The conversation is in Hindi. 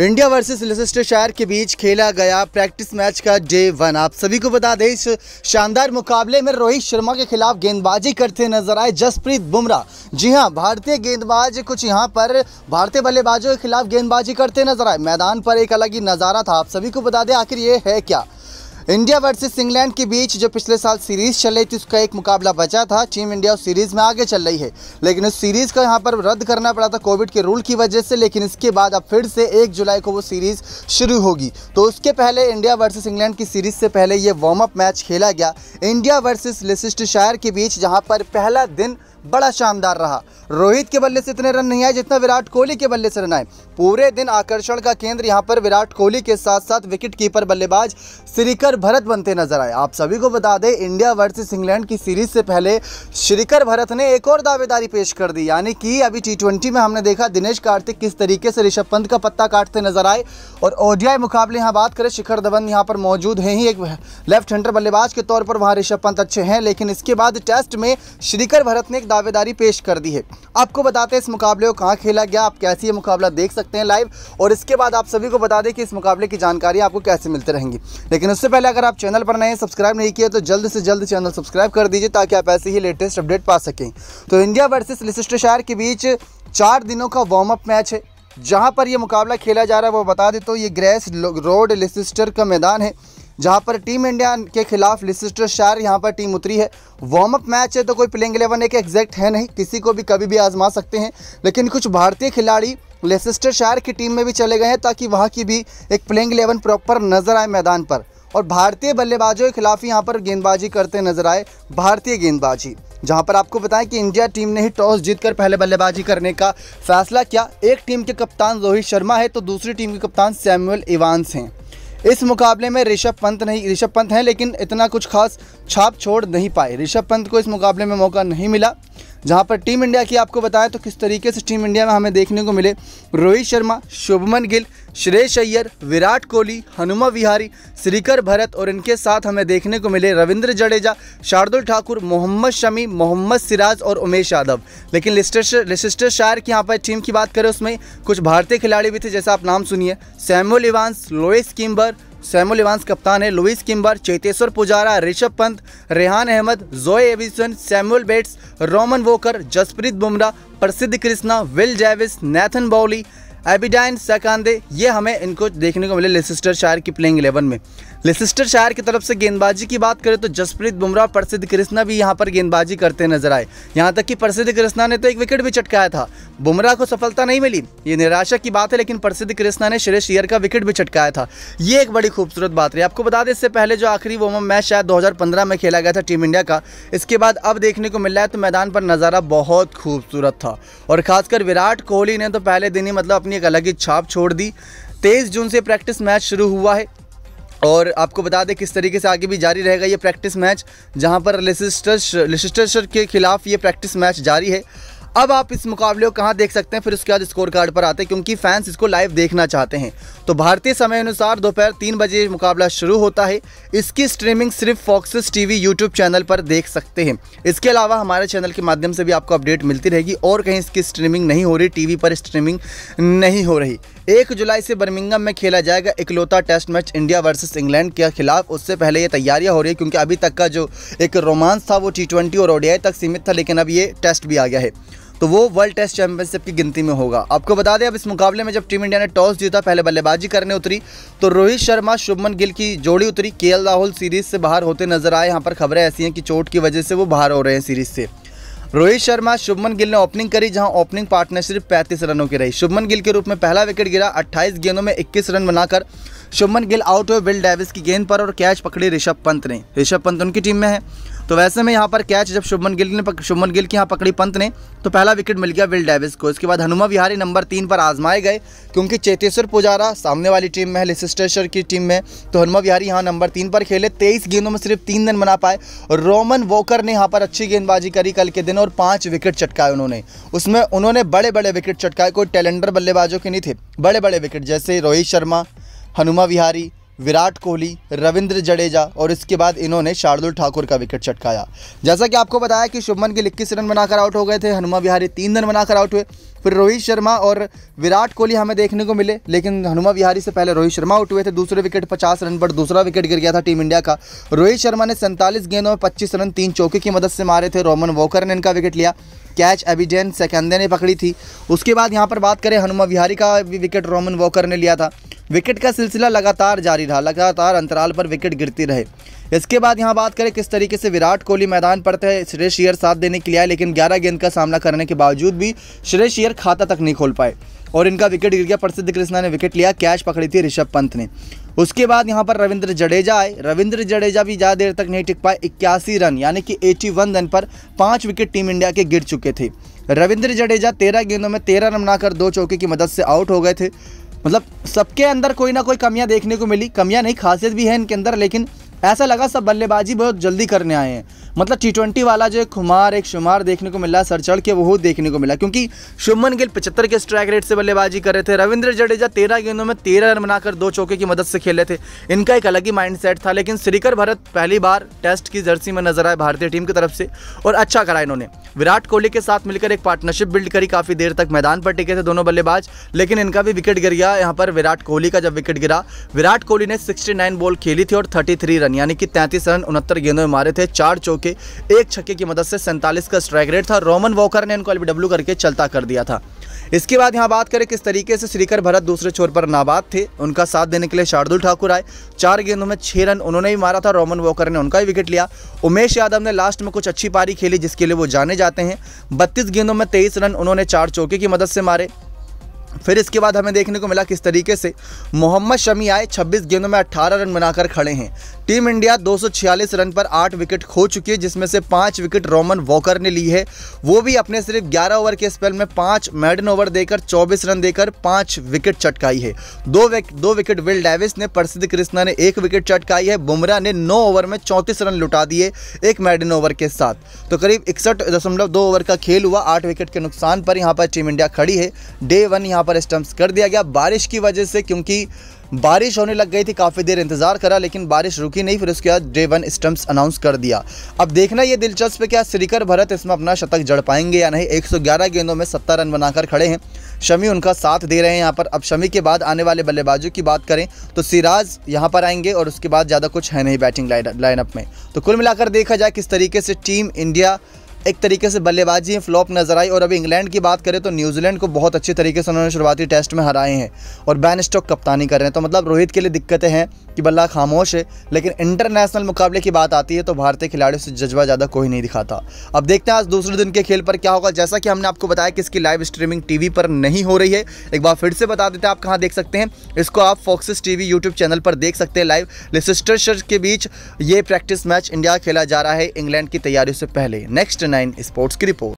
इंडिया वर्सेस शायर के बीच खेला गया प्रैक्टिस मैच का डे वन आप सभी को बता दें इस शानदार मुकाबले में रोहित शर्मा के खिलाफ गेंदबाजी करते नजर आए जसप्रीत बुमराह जी हां भारतीय गेंदबाज कुछ यहां पर भारतीय बल्लेबाजों के खिलाफ गेंदबाजी करते नजर आए मैदान पर एक अलग ही नज़ारा था आप सभी को बता दें आखिर ये है क्या इंडिया वर्सेस इंग्लैंड के बीच जो पिछले साल सीरीज चल रही थी उसका एक मुकाबला बचा था टीम इंडिया उस सीरीज में आगे चल रही है लेकिन उस सीरीज को यहाँ पर रद्द करना पड़ा था कोविड के रूल की वजह से लेकिन इसके बाद अब फिर से एक जुलाई को वो सीरीज शुरू होगी तो उसके पहले इंडिया वर्सेज इंग्लैंड की सीरीज से पहले ये वार्म अप मैच खेला गया इंडिया वर्सेस शायर के बीच जहाँ पर पहला दिन बड़ा शानदार रहा रोहित के बल्ले से इतने रन नहीं आए जितना विराट कोहली के बल्ले से रन आए पूरे दिन आकर्षण का केंद्र यहां पर विराट कोहली के साथ साथ विकेट कीपर बल्लेबाज श्रीकर भरत बनते नजर आए आप सभी को बता दें इंडिया वर्सेस इंग्लैंड की सीरीज से पहले श्रीकर भरत ने एक और दावेदारी पेश कर दी यानी कि अभी टी में हमने देखा दिनेश कार्तिक किस तरीके से ऋषभ पंत का पत्ता काटते नजर आए और ओडियाई मुकाबले यहाँ बात करें शिखर धवन यहाँ पर मौजूद है ही एक लेफ्ट हैंडर बल्लेबाज के तौर पर वहाँ ऋषभ पंत अच्छे हैं लेकिन इसके बाद टेस्ट में श्रीकर भरत ने एक दावेदारी पेश कर दी है आपको बताते हैं इस मुकाबले को कहाँ खेला गया आप कैसे ये मुकाबला देख सकते हैं लाइव और इसके बाद आप सभी को बता दें कि इस मुकाबले की जानकारी आपको कैसे मिलते रहेंगी लेकिन उससे पहले अगर आप चैनल पर नए सब्सक्राइब नहीं किया तो जल्द से जल्द चैनल सब्सक्राइब कर दीजिए ताकि आप ऐसे ही लेटेस्ट अपडेट पा सकें तो इंडिया वर्सेस लिसिस्टर शहर के बीच चार दिनों का वार्म अप मैच है जहाँ पर यह मुकाबला खेला जा रहा है वो बता दे तो ये ग्रेस रोड लिसिस्टर का मैदान है जहां पर टीम इंडिया के खिलाफ लिसिस्टर शायर यहां पर टीम उतरी है वार्म अप मैच है तो कोई प्लेइंग इलेवन एक एग्जैक्ट है नहीं किसी को भी कभी भी आजमा सकते हैं लेकिन कुछ भारतीय खिलाड़ी लेसिस्टर शायर की टीम में भी चले गए हैं ताकि वहाँ की भी एक प्लेइंग इलेवन प्रॉपर नजर आए मैदान पर और भारतीय बल्लेबाजों के खिलाफ यहाँ पर गेंदबाजी करते नजर आए भारतीय गेंदबाजी जहां पर आपको बताएं कि इंडिया टीम ने ही टॉस जीतकर पहले बल्लेबाजी करने का फैसला किया एक टीम के कप्तान रोहित शर्मा है तो दूसरी टीम के कप्तान सैमुअल इवांस हैं इस मुकाबले में ऋषभ पंत नहीं ऋषभ पंत हैं लेकिन इतना कुछ खास छाप छोड़ नहीं पाए ऋषभ पंत को इस मुकाबले में मौका नहीं मिला जहां पर टीम इंडिया की आपको बताएं तो किस तरीके से टीम इंडिया में हमें देखने को मिले रोहित शर्मा शुभमन गिल श्रेयस अय्यर विराट कोहली हनुमा विहारी श्रीकर भरत और इनके साथ हमें देखने को मिले रविंद्र जडेजा शार्दुल ठाकुर मोहम्मद शमी मोहम्मद सिराज और उमेश यादव लेकिन लिस्टर शायर की यहाँ पर टीम की बात करें उसमें कुछ भारतीय खिलाड़ी भी थे जैसा आप नाम सुनिए Samuel Evans Louis Kimber Samuel Evans कप्तान है Louis Kimber Cheteshwar Pujara Rishabh Pant Rehan Ahmed Joey Evison Samuel Bates Roman Walker Jasprit Bumrah Prasidh Krishna will जैविस Nathan बाउली एबिडाइन सकांदे ये हमें इनको देखने को मिले लेसिस्टर शायर की प्लेइंग इलेवन में लेसिस्टर शायर की तरफ से गेंदबाजी की बात करें तो जसप्रीत बुमराह प्रसिद्ध कृष्णा भी यहाँ पर गेंदबाजी करते नजर आए यहाँ तक कि प्रसिद्ध कृष्णा ने तो एक विकेट भी चटकाया था बुमराह को सफलता नहीं मिली ये निराशा की बात है लेकिन प्रसिद्ध कृष्णा ने श्रेयस अय्यर का विकेट भी चटकाया था ये एक बड़ी खूबसूरत बात रही आपको बता दें इससे पहले जो आखिरी वोम मैच शायद दो में खेला गया था टीम इंडिया का इसके बाद अब देखने को मिल रहा है तो मैदान पर नज़ारा बहुत खूबसूरत था और खासकर विराट कोहली ने तो पहले दिन ही मतलब अपनी एक अलग ही छाप छोड़ दी तेईस जून से प्रैक्टिस मैच शुरू हुआ है और आपको बता दें किस तरीके से आगे भी जारी रहेगा ये प्रैक्टिस मैच जहां पर लेसिस्टर के खिलाफ ये प्रैक्टिस मैच जारी है अब आप इस मुकाबले को कहाँ देख सकते हैं फिर उसके बाद स्कोर कार्ड पर आते हैं क्योंकि फैंस इसको लाइव देखना चाहते हैं तो भारतीय समय अनुसार दोपहर तीन बजे मुकाबला शुरू होता है इसकी स्ट्रीमिंग सिर्फ फॉक्सेस टीवी यूट्यूब चैनल पर देख सकते हैं इसके अलावा हमारे चैनल के माध्यम से भी आपको अपडेट मिलती रहेगी और कहीं इसकी स्ट्रीमिंग नहीं हो रही टी पर स्ट्रीमिंग नहीं हो रही एक जुलाई से बर्मिंगम में खेला जाएगा इकलौता test match India versus England के खिलाफ उससे पहले ये तैयारियां हो रही है क्योंकि अभी तक का जो एक रोमांस था वो टी और ओडीआई तक सीमित था लेकिन अब ये टेस्ट भी आ गया है तो वो वर्ल्ड टेस्ट चैंपियनशिप की गिनती में होगा आपको बता दें अब इस मुकाबले में जब टीम इंडिया ने टॉस जीता पहले बल्लेबाजी करने उतरी तो रोहित शर्मा शुभमन गिल की जोड़ी उतरी के राहुल सीरीज से बाहर होते नजर आए यहाँ पर खबरें ऐसी हैं कि चोट की वजह से वो बाहर हो रहे हैं सीरीज से रोहित शर्मा शुभमन गिल ने ओपनिंग करी जहां ओपनिंग पार्टनरशिप 35 रनों की रही शुभमन गिल के रूप में पहला विकेट गिरा 28 गेंदों में 21 रन बनाकर शुभमन गिल आउट हुए विल डेविस की गेंद पर और कैच पकड़ी ऋषभ पंत ने ऋषभ पंत उनकी टीम में है तो वैसे में यहाँ पर कैच जब शुभमन गिल ने शुभमन गिल की यहाँ पकड़ी पंत ने तो पहला विकेट मिल गया विल डेविस को इसके बाद हनुमा विहारी नंबर तीन पर आजमाए गए क्योंकि चेतेश्वर पुजारा सामने वाली टीम में है लिसिस्टेश्वर की टीम में तो हनुमा विहारी यहाँ नंबर तीन पर खेले तेईस गेंदों में सिर्फ तीन रन बना पाए रोमन वोकर ने यहाँ पर अच्छी गेंदबाजी करी कल के दिन और पाँच विकेट चटकाए उन्होंने उसमें उन्होंने बड़े बड़े विकेट चटकाए कोई टैलेंडर बल्लेबाजों के नहीं थे बड़े बड़े विकेट जैसे रोहित शर्मा हनुमा विहारी विराट कोहली रविंद्र जडेजा और इसके बाद इन्होंने शार्दुल ठाकुर का विकेट चटकाया जैसा कि आपको बताया कि शुभमन के इक्कीस रन बनाकर आउट हो गए थे हनुमा विहारी तीन रन बनाकर आउट हुए फिर रोहित शर्मा और विराट कोहली हमें देखने को मिले लेकिन हनुमा विहारी से पहले रोहित शर्मा आउट हुए थे दूसरे विकेट पचास रन पर दूसरा विकेट गिर गया था टीम इंडिया का रोहित शर्मा ने सैंतालीस गेंदों में पच्चीस रन तीन चौके की मदद से मारे थे रोमन वॉकर ने इनका विकेट लिया कैच एबिडेन सेकंदे ने पकड़ी थी उसके बाद यहाँ पर बात करें हनुमा विहारी का भी विकेट रोमन वॉकर ने लिया था विकेट का सिलसिला लगातार जारी रहा लगातार अंतराल पर विकेट गिरती रहे इसके बाद यहाँ बात करें किस तरीके से विराट कोहली मैदान पर थे श्रेयस अय्यर साथ देने के लिए आए लेकिन 11 गेंद का सामना करने के बावजूद भी श्रेयस अय्यर खाता तक नहीं खोल पाए और इनका विकेट गिर गया प्रसिद्ध कृष्णा ने विकेट लिया कैच पकड़ी थी ऋषभ पंत ने उसके बाद यहाँ पर रविंद्र जडेजा आए रविंद्र जडेजा भी ज़्यादा देर तक नहीं टिक पाए इक्यासी रन यानी कि एटी रन पर पाँच विकेट टीम इंडिया के गिर चुके थे रविंद्र जडेजा तेरह गेंदों में तेरह रन बनाकर दो चौके की मदद से आउट हो गए थे मतलब सबके अंदर कोई ना कोई कमियाँ देखने को मिली कमियाँ नहीं खासियत भी है इनके अंदर लेकिन ऐसा लगा सब बल्लेबाजी बहुत जल्दी करने आए हैं मतलब टी ट्वेंटी वाला जो खुमार एक शुमार देखने को मिला सर चढ़ के वो देखने को मिला क्योंकि शुभमन गिल पचहत्तर के स्ट्राइक रेट से बल्लेबाजी कर रहे थे रविंद्र जडेजा तेरह गेंदों में तेरह रन बनाकर दो चौके की मदद से खेले थे इनका एक अलग ही माइंड था लेकिन श्रीकर भरत पहली बार टेस्ट की जर्सी में नजर आए भारतीय टीम की तरफ से और अच्छा करा इन्होंने विराट कोहली के साथ मिलकर एक पार्टनरशिप बिल्ड करी काफ़ी देर तक मैदान पर टिके थे दोनों बल्लेबाज लेकिन इनका भी विकेट गिर गया यहाँ पर विराट कोहली का जब विकेट गिरा विराट कोहली ने सिक्सटी बॉल खेली थी और थर्टी रन यानी कि तैंतीस रन उनहत्तर गेंदों में मारे थे चार चौके एक छक्के की मदद से सैंतालीस का स्ट्राइक रेट था रोमन वॉकर ने इनको एलबीडब्ल्यू करके चलता कर दिया था इसके बाद यहाँ बात करें किस तरीके से श्रीकर भरत दूसरे छोर पर नाबाद थे उनका साथ देने के लिए शार्दुल ठाकुर आए चार गेंदों में छः रन उन्होंने भी मारा था रोमन वॉकर ने उनका ही विकेट लिया उमेश यादव ने लास्ट में कुछ अच्छी पारी खेली जिसके लिए वो जाने जाते हैं बत्तीस गेंदों में तेईस रन उन्होंने चार चौके की मदद से मारे फिर इसके बाद हमें देखने को मिला किस तरीके से मोहम्मद शमी आए 26 गेंदों में 18 रन बनाकर खड़े हैं टीम इंडिया 246 रन पर 8 विकेट खो चुकी है जिसमें से 5 विकेट रोमन वॉकर ने ली है वो भी अपने सिर्फ 11 ओवर के स्पेल में 5 मेडन ओवर देकर 24 रन देकर 5 विकेट चटकाई है दो विक, दो विकेट विल डेविस ने प्रसिद्ध कृष्णा ने एक विकेट चटकाई है बुमराह ने नौ ओवर में चौंतीस रन लुटा दिए एक मेडन ओवर के साथ तो करीब इकसठ ओवर का खेल हुआ आठ विकेट के नुकसान पर यहाँ पर टीम इंडिया खड़ी है डे वन यहाँ पर स्टम्प्स कर दिया गया बारिश की वजह से क्योंकि बारिश होने लग गई थी काफ़ी देर इंतज़ार करा लेकिन बारिश रुकी नहीं फिर उसके बाद डे वन स्टम्प्स अनाउंस कर दिया अब देखना ये दिलचस्प है क्या श्रीकर भरत इसमें अपना शतक जड़ पाएंगे या नहीं 111 गेंदों में 70 रन बनाकर खड़े हैं शमी उनका साथ दे रहे हैं यहाँ पर अब शमी के बाद आने वाले बल्लेबाजों की बात करें तो सिराज यहाँ पर आएंगे और उसके बाद ज़्यादा कुछ है नहीं बैटिंग लाइनअप में तो कुल मिलाकर देखा जाए किस तरीके से टीम इंडिया एक तरीके से बल्लेबाजी फ्लॉप नजर आई और अभी इंग्लैंड की बात करें तो न्यूजीलैंड को बहुत अच्छे तरीके से उन्होंने शुरुआती टेस्ट में हराए हैं और बैन स्टॉक कप्तानी कर रहे हैं तो मतलब रोहित के लिए दिक्कतें हैं कि बल्ला खामोश है लेकिन इंटरनेशनल मुकाबले की बात आती है तो भारतीय खिलाड़ियों से जज्बा ज़्यादा कोई नहीं दिखाता अब देखते हैं आज दूसरे दिन के खेल पर क्या होगा जैसा कि हमने आपको बताया कि इसकी लाइव स्ट्रीमिंग टीवी पर नहीं हो रही है एक बार फिर से बता देते हैं आप कहाँ देख सकते हैं इसको आप फोक्सिस टीवी यूट्यूब चैनल पर देख सकते हैं लाइव लेसिस्टर के बीच ये प्रैक्टिस मैच इंडिया खेला जा रहा है इंग्लैंड की तैयारी से पहले नेक्स्ट नाइन स्पोर्ट्स की रिपोर्ट